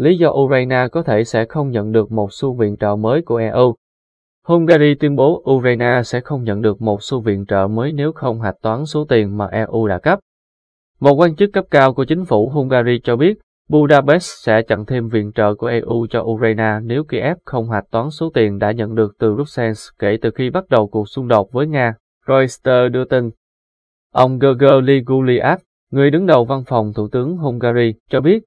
lý do Ukraine có thể sẽ không nhận được một xu viện trợ mới của EU. Hungary tuyên bố Ukraine sẽ không nhận được một xu viện trợ mới nếu không hạch toán số tiền mà EU đã cấp. Một quan chức cấp cao của chính phủ Hungary cho biết Budapest sẽ chặn thêm viện trợ của EU cho Ukraine nếu Kiev không hạch toán số tiền đã nhận được từ Bruxelles kể từ khi bắt đầu cuộc xung đột với Nga, Reuters đưa tin. Ông Gergely Guliak, người đứng đầu văn phòng Thủ tướng Hungary, cho biết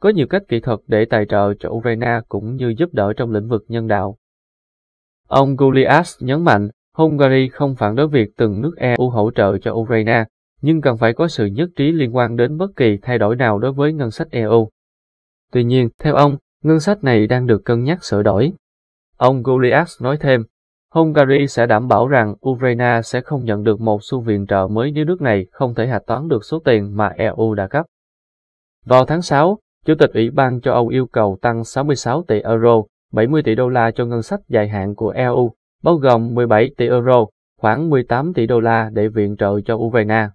có nhiều cách kỹ thuật để tài trợ cho Ukraine cũng như giúp đỡ trong lĩnh vực nhân đạo. Ông Gulias nhấn mạnh, Hungary không phản đối việc từng nước EU hỗ trợ cho Ukraine, nhưng cần phải có sự nhất trí liên quan đến bất kỳ thay đổi nào đối với ngân sách EU. Tuy nhiên, theo ông, ngân sách này đang được cân nhắc sửa đổi. Ông Gulias nói thêm, Hungary sẽ đảm bảo rằng Ukraine sẽ không nhận được một xu viện trợ mới nếu nước này không thể hạch toán được số tiền mà EU đã cấp. Vào tháng 6, Chủ tịch Ủy ban châu Âu yêu cầu tăng 66 tỷ euro, 70 tỷ đô la cho ngân sách dài hạn của EU, bao gồm 17 tỷ euro, khoảng 18 tỷ đô la để viện trợ cho Ukraine.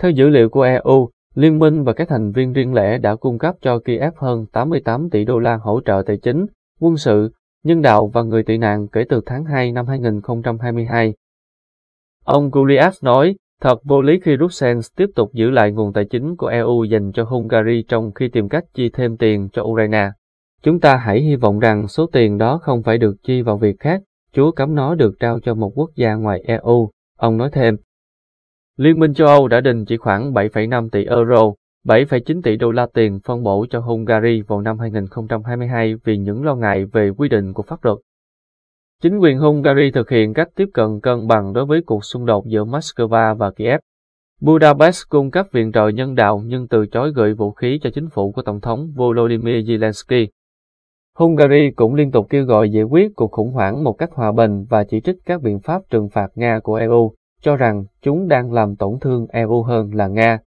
Theo dữ liệu của EU, Liên minh và các thành viên riêng lẻ đã cung cấp cho Kiev hơn 88 tỷ đô la hỗ trợ tài chính, quân sự, nhân đạo và người tị nạn kể từ tháng 2 năm 2022. Ông Gulias nói, Thật vô lý khi Brussels tiếp tục giữ lại nguồn tài chính của EU dành cho Hungary trong khi tìm cách chi thêm tiền cho Ukraine. Chúng ta hãy hy vọng rằng số tiền đó không phải được chi vào việc khác, Chúa cấm nó được trao cho một quốc gia ngoài EU, ông nói thêm. Liên minh châu Âu đã đình chỉ khoảng 7,5 tỷ euro, 7,9 tỷ đô la tiền phân bổ cho Hungary vào năm 2022 vì những lo ngại về quy định của pháp luật. Chính quyền Hungary thực hiện cách tiếp cận cân bằng đối với cuộc xung đột giữa Moscow và Kiev. Budapest cung cấp viện trợ nhân đạo nhưng từ chối gửi vũ khí cho chính phủ của Tổng thống Volodymyr Zelensky. Hungary cũng liên tục kêu gọi giải quyết cuộc khủng hoảng một cách hòa bình và chỉ trích các biện pháp trừng phạt Nga của EU, cho rằng chúng đang làm tổn thương EU hơn là Nga,